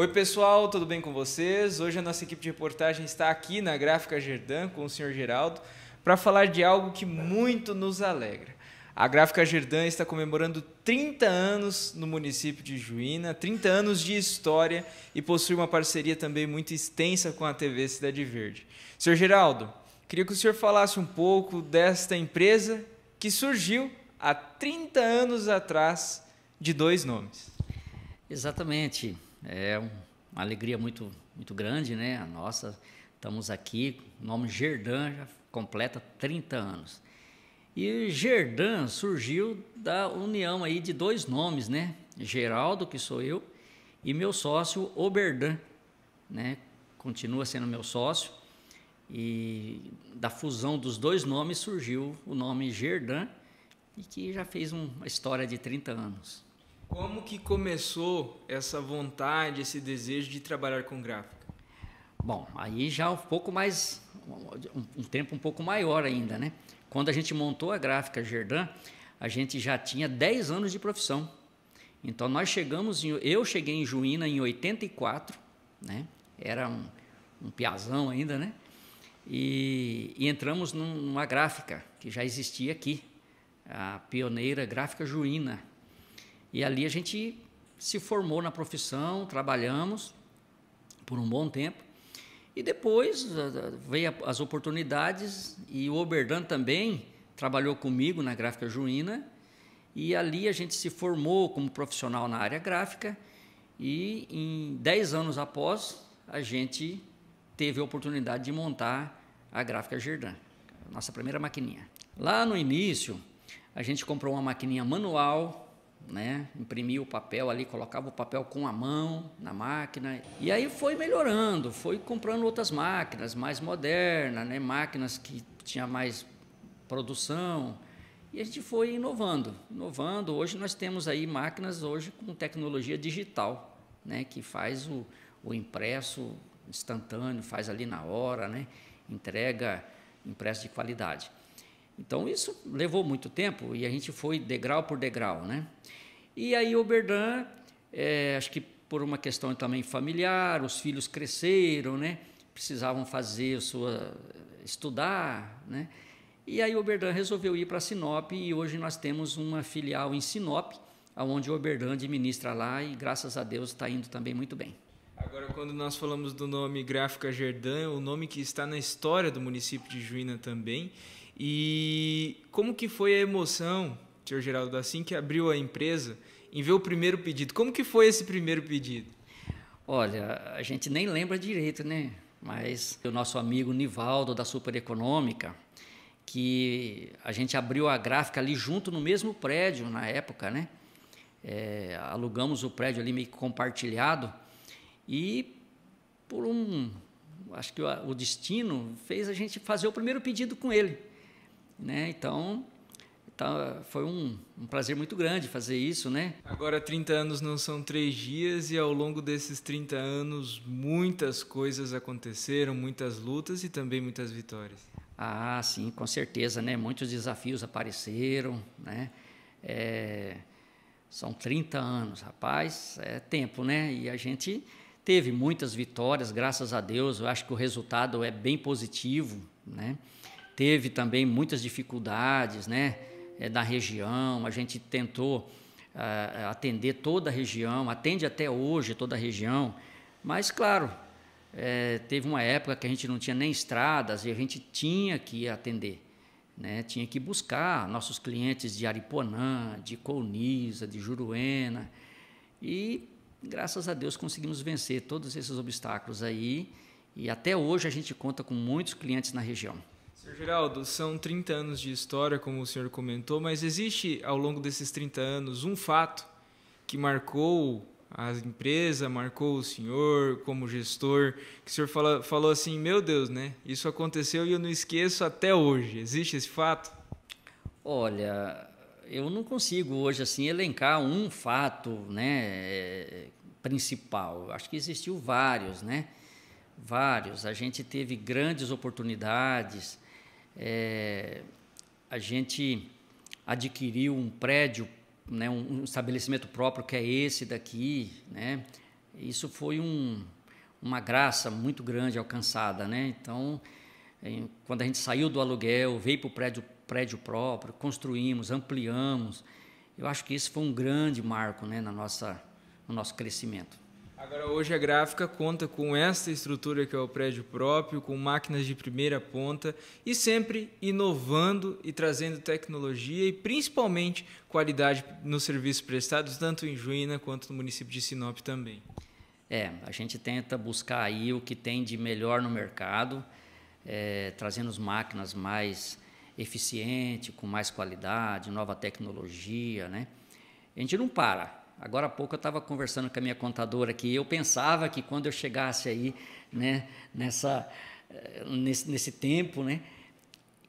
Oi, pessoal, tudo bem com vocês? Hoje a nossa equipe de reportagem está aqui na Gráfica Gerdan com o senhor Geraldo para falar de algo que muito nos alegra. A Gráfica Gerdan está comemorando 30 anos no município de Juína, 30 anos de história e possui uma parceria também muito extensa com a TV Cidade Verde. Senhor Geraldo, queria que o senhor falasse um pouco desta empresa que surgiu há 30 anos atrás de dois nomes. Exatamente. É uma alegria muito, muito grande, né? A nossa, estamos aqui, o nome Gerdan já completa 30 anos. E Gerdan surgiu da união aí de dois nomes, né? Geraldo, que sou eu, e meu sócio Oberdan, né? Continua sendo meu sócio. E da fusão dos dois nomes surgiu o nome Gerdan, e que já fez uma história de 30 anos. Como que começou essa vontade, esse desejo de trabalhar com gráfica? Bom, aí já um pouco mais um, tempo um pouco maior ainda, né? Quando a gente montou a gráfica Gerdan, a gente já tinha 10 anos de profissão. Então nós chegamos em, eu cheguei em Juína em 84, né? Era um, um piazão ainda, né? E, e, entramos numa gráfica que já existia aqui, a pioneira gráfica Juína, e ali a gente se formou na profissão, trabalhamos por um bom tempo. E depois veio as oportunidades e o Oberdan também trabalhou comigo na gráfica Juína. E ali a gente se formou como profissional na área gráfica. E em 10 anos após, a gente teve a oportunidade de montar a gráfica Gerdan, nossa primeira maquininha. Lá no início, a gente comprou uma maquininha manual né? Imprimia o papel ali, colocava o papel com a mão na máquina. E aí foi melhorando, foi comprando outras máquinas mais modernas, né? Máquinas que tinha mais produção. E a gente foi inovando, inovando. Hoje nós temos aí máquinas hoje com tecnologia digital, né? Que faz o, o impresso instantâneo, faz ali na hora, né? Entrega impresso de qualidade. Então isso levou muito tempo e a gente foi degrau por degrau, né? E aí Oberdan, é, acho que por uma questão também familiar, os filhos cresceram, né? Precisavam fazer sua estudar, né? E aí Oberdan resolveu ir para Sinop e hoje nós temos uma filial em Sinop, aonde o Oberdan administra lá e graças a Deus está indo também muito bem. Agora, quando nós falamos do nome Gráfica Gerdan, é o nome que está na história do município de Juína também e como que foi a emoção, senhor Geraldo, assim que abriu a empresa, em ver o primeiro pedido? Como que foi esse primeiro pedido? Olha, a gente nem lembra direito, né? Mas o nosso amigo Nivaldo da Super Econômica, que a gente abriu a gráfica ali junto no mesmo prédio na época, né? É, alugamos o prédio ali meio compartilhado e por um acho que o destino fez a gente fazer o primeiro pedido com ele. Né? Então, então foi um, um, prazer muito grande fazer isso, né? Agora 30 anos não são três dias e ao longo desses 30 anos muitas coisas aconteceram, muitas lutas e também muitas vitórias. Ah, sim, com certeza, né? Muitos desafios apareceram, né? É, são 30 anos, rapaz, é tempo, né? E a gente teve muitas vitórias, graças a Deus. Eu acho que o resultado é bem positivo, né? teve também muitas dificuldades né, da eh, região, a gente tentou uh, atender toda a região, atende até hoje toda a região, mas, claro, é, teve uma época que a gente não tinha nem estradas e a gente tinha que atender, né? tinha que buscar nossos clientes de Ariponã, de Colniza, de Juruena, e graças a Deus conseguimos vencer todos esses obstáculos aí, e até hoje a gente conta com muitos clientes na região. Sr. Geraldo, são 30 anos de história, como o senhor comentou, mas existe ao longo desses 30 anos um fato que marcou a empresa, marcou o senhor como gestor, que o senhor fala, falou assim, meu Deus, né? Isso aconteceu e eu não esqueço até hoje. Existe esse fato? Olha, eu não consigo hoje assim elencar um fato, né, principal. Acho que existiu vários, né? Vários. A gente teve grandes oportunidades é, a gente adquiriu um prédio, né, um, estabelecimento próprio que é esse daqui, né? Isso foi um, uma graça muito grande alcançada, né? Então, em, quando a gente saiu do aluguel, veio para o prédio, prédio próprio, construímos, ampliamos. Eu acho que isso foi um grande marco, né, na nossa, no nosso crescimento. Agora, hoje a gráfica conta com esta estrutura que é o prédio próprio, com máquinas de primeira ponta e sempre inovando e trazendo tecnologia e principalmente qualidade nos serviços prestados, tanto em Juína quanto no município de Sinop também. É, a gente tenta buscar aí o que tem de melhor no mercado, é, trazendo as máquinas mais eficientes, com mais qualidade, nova tecnologia, né? A gente não para, Agora há pouco eu estava conversando com a minha contadora que eu pensava que quando eu chegasse aí, né, nessa, eh, nesse, nesse tempo, né,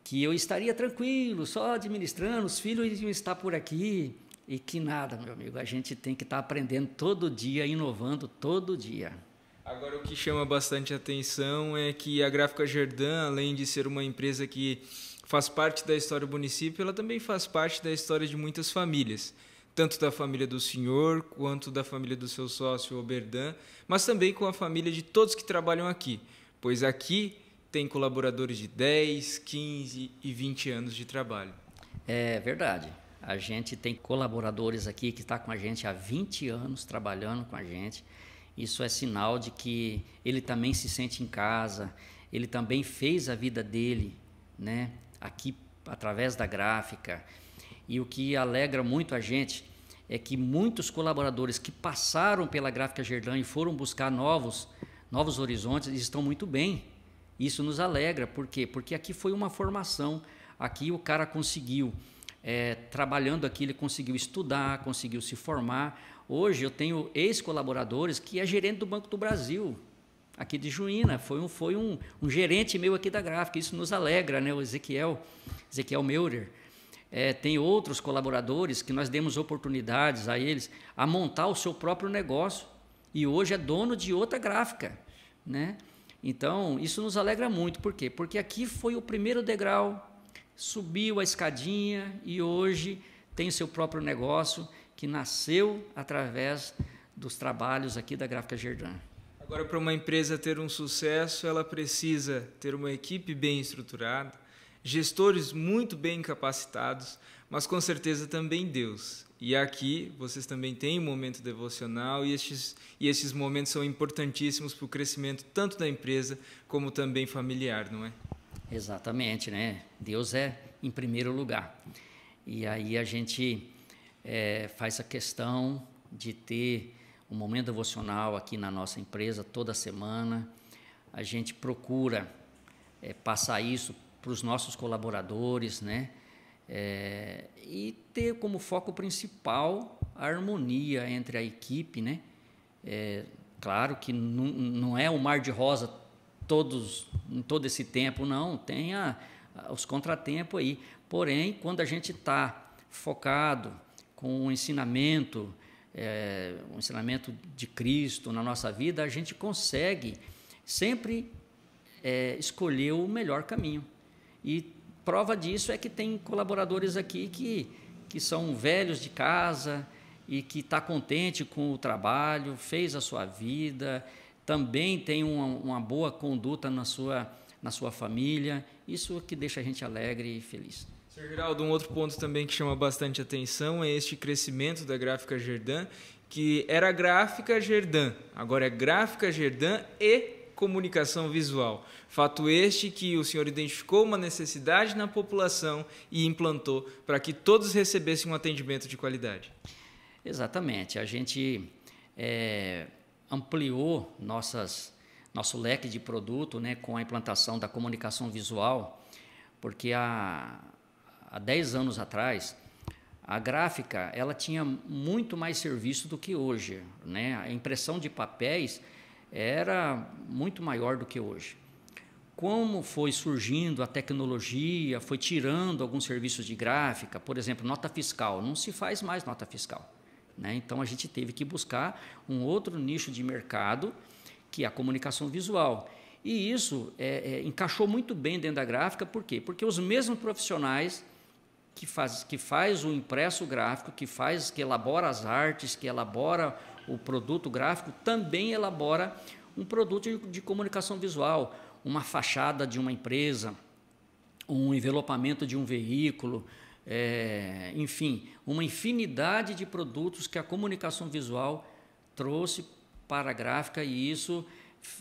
que eu estaria tranquilo, só administrando, os filhos iam estar por aqui. E que nada, meu amigo, a gente tem que estar tá aprendendo todo dia, inovando todo dia. Agora, o que chama bastante atenção é que a Gráfica Jardim além de ser uma empresa que faz parte da história do município, ela também faz parte da história de muitas famílias tanto da família do senhor quanto da família do seu sócio Oberdan, mas também com a família de todos que trabalham aqui, pois aqui tem colaboradores de 10, 15 e 20 anos de trabalho. É verdade. A gente tem colaboradores aqui que está com a gente há 20 anos trabalhando com a gente. Isso é sinal de que ele também se sente em casa, ele também fez a vida dele, né? Aqui através da gráfica. E o que alegra muito a gente é que muitos colaboradores que passaram pela Gráfica Gerdã e foram buscar novos, novos horizontes estão muito bem. Isso nos alegra. Por quê? Porque aqui foi uma formação. Aqui o cara conseguiu, é, trabalhando aqui, ele conseguiu estudar, conseguiu se formar. Hoje eu tenho ex-colaboradores que é gerente do Banco do Brasil, aqui de Juína. Foi um, foi um, um gerente meu aqui da gráfica. Isso nos alegra, né? O Ezequiel, Ezequiel Meurer é, tem outros colaboradores que nós demos oportunidades a eles a montar o seu próprio negócio e hoje é dono de outra gráfica, né? Então isso nos alegra muito, por quê? Porque aqui foi o primeiro degrau, subiu a escadinha e hoje tem o seu próprio negócio que nasceu através dos trabalhos aqui da Gráfica Gerdan. Agora, para uma empresa ter um sucesso, ela precisa ter uma equipe bem estruturada, gestores muito bem capacitados, mas com certeza também Deus. E aqui vocês também têm um momento devocional e estes, e estes momentos são importantíssimos para o crescimento tanto da empresa como também familiar, não é? Exatamente, né? Deus é em primeiro lugar. E aí a gente é, faz a questão de ter um momento devocional aqui na nossa empresa toda semana. A gente procura é, passar isso para os nossos colaboradores, né? É, e ter como foco principal a harmonia entre a equipe, né? É, claro que não, é o mar de rosa todos em todo esse tempo, não. Tem a, a, os contratempos aí. Porém, quando a gente está focado com o ensinamento, é, o ensinamento de Cristo na nossa vida, a gente consegue sempre é, escolher o melhor caminho. E prova disso é que tem colaboradores aqui que, que são velhos de casa e que está contente com o trabalho, fez a sua vida, também tem uma, uma boa conduta na sua, na sua família. Isso é que deixa a gente alegre e feliz. Sr. Geraldo, um outro ponto também que chama bastante atenção é este crescimento da gráfica Gerdan, que era gráfica Gerdan, agora é gráfica Gerdan e comunicação visual. Fato este que o senhor identificou uma necessidade na população e implantou para que todos recebessem um atendimento de qualidade. Exatamente. A gente é, ampliou nossas, nosso leque de produto né, com a implantação da comunicação visual, porque há, há 10 anos atrás a gráfica ela tinha muito mais serviço do que hoje, né? A impressão de papéis era muito maior do que hoje. Como foi surgindo a tecnologia, foi tirando alguns serviços de gráfica, por exemplo, nota fiscal. Não se faz mais nota fiscal. Né? Então a gente teve que buscar um outro nicho de mercado, que é a comunicação visual. E isso é, é, encaixou muito bem dentro da gráfica, por quê? Porque os mesmos profissionais que faz, que faz o impresso gráfico, que faz, que elabora as artes, que elabora o produto gráfico, também elabora um produto de comunicação visual, uma fachada de uma empresa, um envelopamento de um veículo, é, enfim, uma infinidade de produtos que a comunicação visual trouxe para a gráfica e isso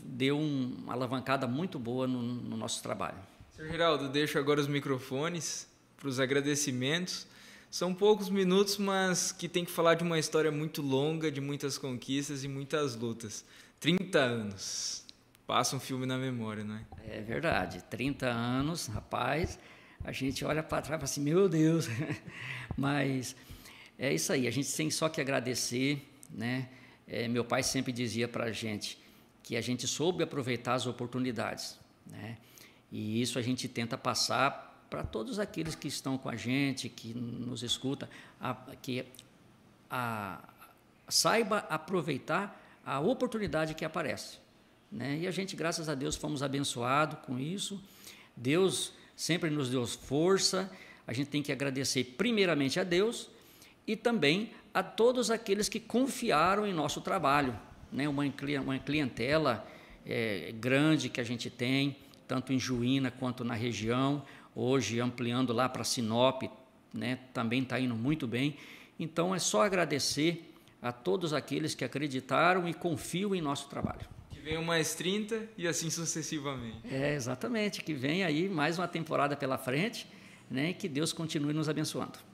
deu uma alavancada muito boa no, no nosso trabalho. Sr. Geraldo, deixo agora os microfones para os agradecimentos. São poucos minutos, mas que tem que falar de uma história muito longa, de muitas conquistas e muitas lutas. 30 anos. Passa um filme na memória, não é? É verdade. 30 anos, rapaz. A gente olha para trás e fala assim: meu Deus. mas é isso aí. A gente tem só que agradecer, né? É, meu pai sempre dizia para a gente que a gente soube aproveitar as oportunidades, né? E isso a gente tenta passar para todos aqueles que estão com a gente, que nos escuta, a, que a, saiba aproveitar a oportunidade que aparece. Né? E a gente, graças a Deus, fomos abençoados com isso. Deus sempre nos deu força. A gente tem que agradecer primeiramente a Deus e também a todos aqueles que confiaram em nosso trabalho. Né? Uma, uma clientela é, grande que a gente tem, tanto em Juína quanto na região hoje ampliando lá para Sinop, né, também está indo muito bem. Então é só agradecer a todos aqueles que acreditaram e confiam em nosso trabalho. Que venham mais 30 e assim sucessivamente. É, exatamente, que venha aí mais uma temporada pela frente né, e que Deus continue nos abençoando.